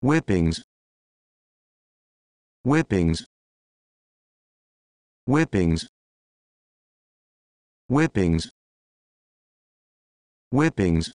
whippings whippings whippings whippings whippings